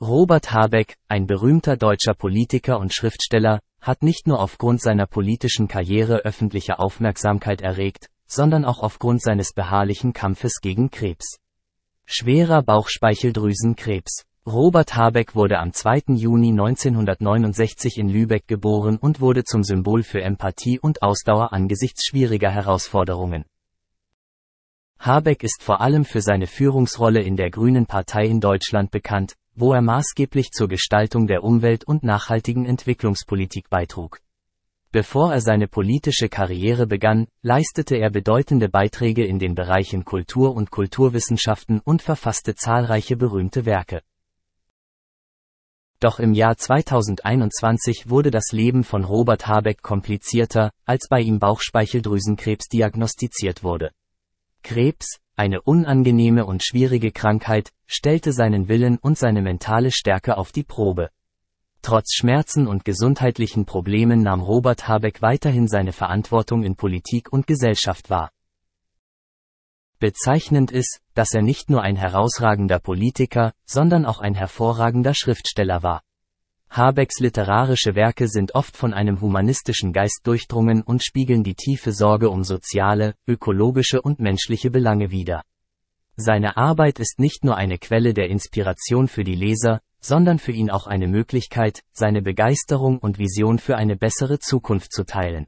Robert Habeck, ein berühmter deutscher Politiker und Schriftsteller, hat nicht nur aufgrund seiner politischen Karriere öffentliche Aufmerksamkeit erregt, sondern auch aufgrund seines beharrlichen Kampfes gegen Krebs. Schwerer Bauchspeicheldrüsenkrebs. Robert Habeck wurde am 2. Juni 1969 in Lübeck geboren und wurde zum Symbol für Empathie und Ausdauer angesichts schwieriger Herausforderungen. Habeck ist vor allem für seine Führungsrolle in der Grünen Partei in Deutschland bekannt, wo er maßgeblich zur Gestaltung der Umwelt- und nachhaltigen Entwicklungspolitik beitrug. Bevor er seine politische Karriere begann, leistete er bedeutende Beiträge in den Bereichen Kultur und Kulturwissenschaften und verfasste zahlreiche berühmte Werke. Doch im Jahr 2021 wurde das Leben von Robert Habeck komplizierter, als bei ihm Bauchspeicheldrüsenkrebs diagnostiziert wurde. Krebs, eine unangenehme und schwierige Krankheit, stellte seinen Willen und seine mentale Stärke auf die Probe. Trotz Schmerzen und gesundheitlichen Problemen nahm Robert Habeck weiterhin seine Verantwortung in Politik und Gesellschaft wahr. Bezeichnend ist, dass er nicht nur ein herausragender Politiker, sondern auch ein hervorragender Schriftsteller war. Habecks literarische Werke sind oft von einem humanistischen Geist durchdrungen und spiegeln die tiefe Sorge um soziale, ökologische und menschliche Belange wider. Seine Arbeit ist nicht nur eine Quelle der Inspiration für die Leser, sondern für ihn auch eine Möglichkeit, seine Begeisterung und Vision für eine bessere Zukunft zu teilen.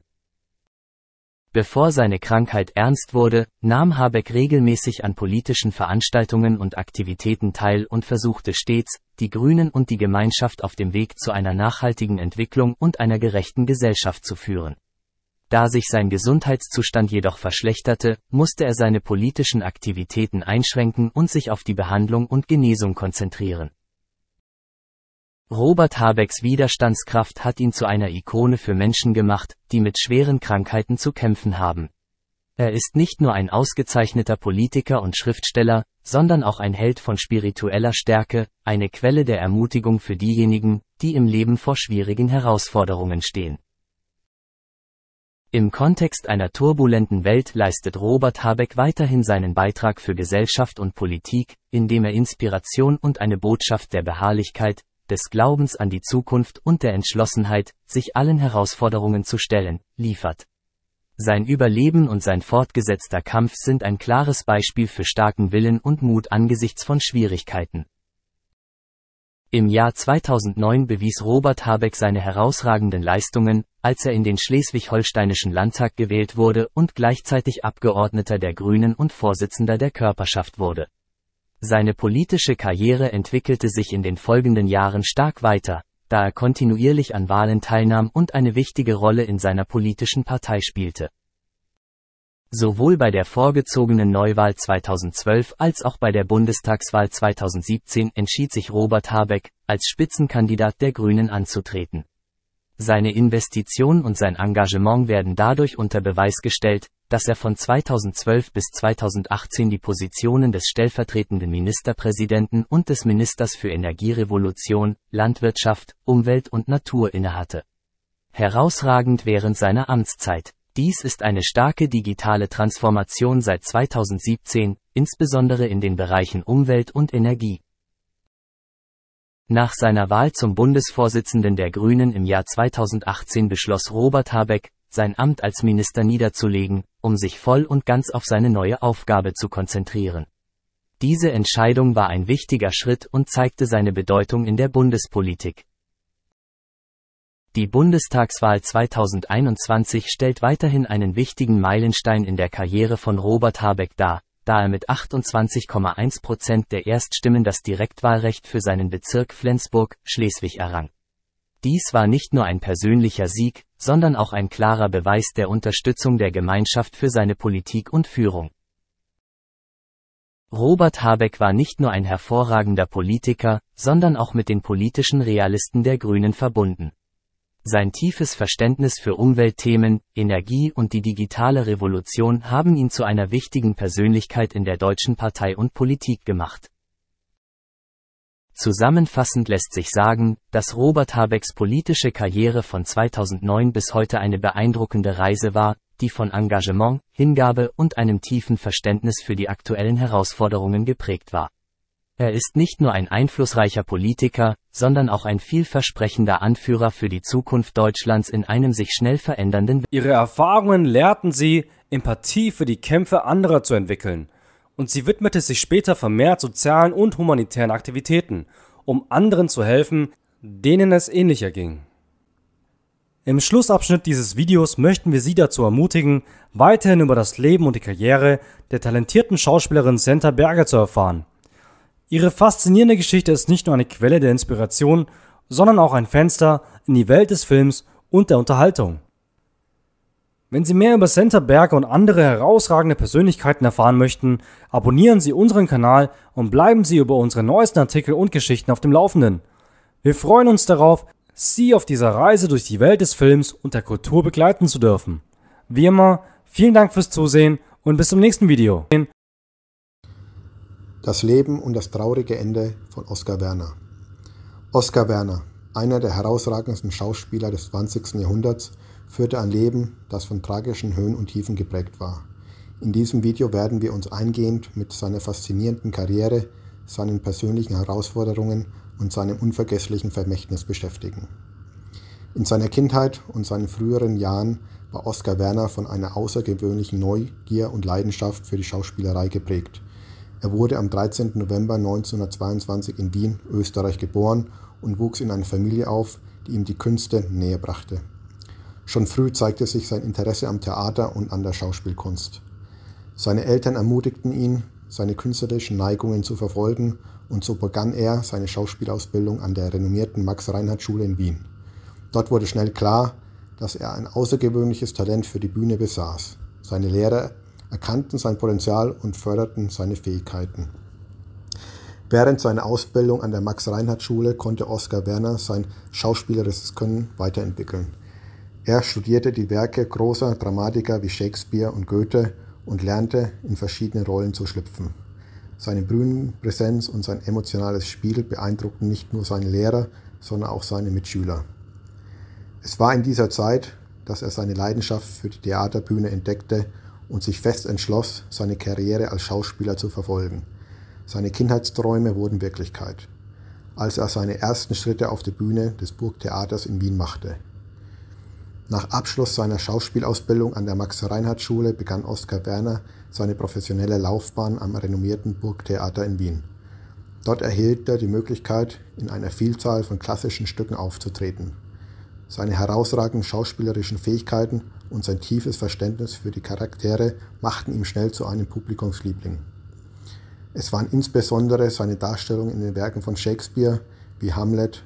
Bevor seine Krankheit ernst wurde, nahm Habeck regelmäßig an politischen Veranstaltungen und Aktivitäten teil und versuchte stets, die Grünen und die Gemeinschaft auf dem Weg zu einer nachhaltigen Entwicklung und einer gerechten Gesellschaft zu führen. Da sich sein Gesundheitszustand jedoch verschlechterte, musste er seine politischen Aktivitäten einschränken und sich auf die Behandlung und Genesung konzentrieren. Robert Habecks Widerstandskraft hat ihn zu einer Ikone für Menschen gemacht, die mit schweren Krankheiten zu kämpfen haben. Er ist nicht nur ein ausgezeichneter Politiker und Schriftsteller, sondern auch ein Held von spiritueller Stärke, eine Quelle der Ermutigung für diejenigen, die im Leben vor schwierigen Herausforderungen stehen. Im Kontext einer turbulenten Welt leistet Robert Habeck weiterhin seinen Beitrag für Gesellschaft und Politik, indem er Inspiration und eine Botschaft der Beharrlichkeit, des Glaubens an die Zukunft und der Entschlossenheit, sich allen Herausforderungen zu stellen, liefert. Sein Überleben und sein fortgesetzter Kampf sind ein klares Beispiel für starken Willen und Mut angesichts von Schwierigkeiten. Im Jahr 2009 bewies Robert Habeck seine herausragenden Leistungen, als er in den schleswig-holsteinischen Landtag gewählt wurde und gleichzeitig Abgeordneter der Grünen und Vorsitzender der Körperschaft wurde. Seine politische Karriere entwickelte sich in den folgenden Jahren stark weiter, da er kontinuierlich an Wahlen teilnahm und eine wichtige Rolle in seiner politischen Partei spielte. Sowohl bei der vorgezogenen Neuwahl 2012 als auch bei der Bundestagswahl 2017 entschied sich Robert Habeck, als Spitzenkandidat der Grünen anzutreten. Seine Investition und sein Engagement werden dadurch unter Beweis gestellt, dass er von 2012 bis 2018 die Positionen des stellvertretenden Ministerpräsidenten und des Ministers für Energierevolution, Landwirtschaft, Umwelt und Natur innehatte. Herausragend während seiner Amtszeit. Dies ist eine starke digitale Transformation seit 2017, insbesondere in den Bereichen Umwelt und Energie. Nach seiner Wahl zum Bundesvorsitzenden der Grünen im Jahr 2018 beschloss Robert Habeck, sein Amt als Minister niederzulegen, um sich voll und ganz auf seine neue Aufgabe zu konzentrieren. Diese Entscheidung war ein wichtiger Schritt und zeigte seine Bedeutung in der Bundespolitik. Die Bundestagswahl 2021 stellt weiterhin einen wichtigen Meilenstein in der Karriere von Robert Habeck dar, da er mit 28,1 Prozent der Erststimmen das Direktwahlrecht für seinen Bezirk Flensburg, Schleswig errang. Dies war nicht nur ein persönlicher Sieg, sondern auch ein klarer Beweis der Unterstützung der Gemeinschaft für seine Politik und Führung. Robert Habeck war nicht nur ein hervorragender Politiker, sondern auch mit den politischen Realisten der Grünen verbunden. Sein tiefes Verständnis für Umweltthemen, Energie und die digitale Revolution haben ihn zu einer wichtigen Persönlichkeit in der deutschen Partei und Politik gemacht. Zusammenfassend lässt sich sagen, dass Robert Habecks politische Karriere von 2009 bis heute eine beeindruckende Reise war, die von Engagement, Hingabe und einem tiefen Verständnis für die aktuellen Herausforderungen geprägt war. Er ist nicht nur ein einflussreicher Politiker, sondern auch ein vielversprechender Anführer für die Zukunft Deutschlands in einem sich schnell verändernden. Ihre Erfahrungen lehrten sie, Empathie für die Kämpfe anderer zu entwickeln und sie widmete sich später vermehrt sozialen und humanitären Aktivitäten, um anderen zu helfen, denen es ähnlicher ging. Im Schlussabschnitt dieses Videos möchten wir Sie dazu ermutigen, weiterhin über das Leben und die Karriere der talentierten Schauspielerin Senta Berger zu erfahren. Ihre faszinierende Geschichte ist nicht nur eine Quelle der Inspiration, sondern auch ein Fenster in die Welt des Films und der Unterhaltung. Wenn Sie mehr über Berger und andere herausragende Persönlichkeiten erfahren möchten, abonnieren Sie unseren Kanal und bleiben Sie über unsere neuesten Artikel und Geschichten auf dem Laufenden. Wir freuen uns darauf, Sie auf dieser Reise durch die Welt des Films und der Kultur begleiten zu dürfen. Wie immer, vielen Dank fürs Zusehen und bis zum nächsten Video. Das Leben und das traurige Ende von Oskar Werner. Oskar Werner, einer der herausragendsten Schauspieler des 20. Jahrhunderts, führte ein Leben, das von tragischen Höhen und Tiefen geprägt war. In diesem Video werden wir uns eingehend mit seiner faszinierenden Karriere, seinen persönlichen Herausforderungen und seinem unvergesslichen Vermächtnis beschäftigen. In seiner Kindheit und seinen früheren Jahren war Oskar Werner von einer außergewöhnlichen Neugier und Leidenschaft für die Schauspielerei geprägt. Er wurde am 13. November 1922 in Wien, Österreich geboren und wuchs in einer Familie auf, die ihm die Künste näher brachte. Schon früh zeigte sich sein Interesse am Theater und an der Schauspielkunst. Seine Eltern ermutigten ihn, seine künstlerischen Neigungen zu verfolgen und so begann er seine Schauspielausbildung an der renommierten Max-Reinhardt-Schule in Wien. Dort wurde schnell klar, dass er ein außergewöhnliches Talent für die Bühne besaß. Seine Lehrer erkannten sein Potenzial und förderten seine Fähigkeiten. Während seiner Ausbildung an der Max-Reinhardt-Schule konnte Oskar Werner sein schauspielerisches Können weiterentwickeln. Er studierte die Werke großer Dramatiker wie Shakespeare und Goethe und lernte, in verschiedene Rollen zu schlüpfen. Seine Bühnenpräsenz und sein emotionales Spiel beeindruckten nicht nur seine Lehrer, sondern auch seine Mitschüler. Es war in dieser Zeit, dass er seine Leidenschaft für die Theaterbühne entdeckte und sich fest entschloss, seine Karriere als Schauspieler zu verfolgen. Seine Kindheitsträume wurden Wirklichkeit, als er seine ersten Schritte auf der Bühne des Burgtheaters in Wien machte. Nach Abschluss seiner Schauspielausbildung an der Max-Reinhardt-Schule begann Oskar Werner seine professionelle Laufbahn am renommierten Burgtheater in Wien. Dort erhielt er die Möglichkeit, in einer Vielzahl von klassischen Stücken aufzutreten. Seine herausragenden schauspielerischen Fähigkeiten und sein tiefes Verständnis für die Charaktere machten ihn schnell zu einem Publikumsliebling. Es waren insbesondere seine Darstellungen in den Werken von Shakespeare wie Hamlet,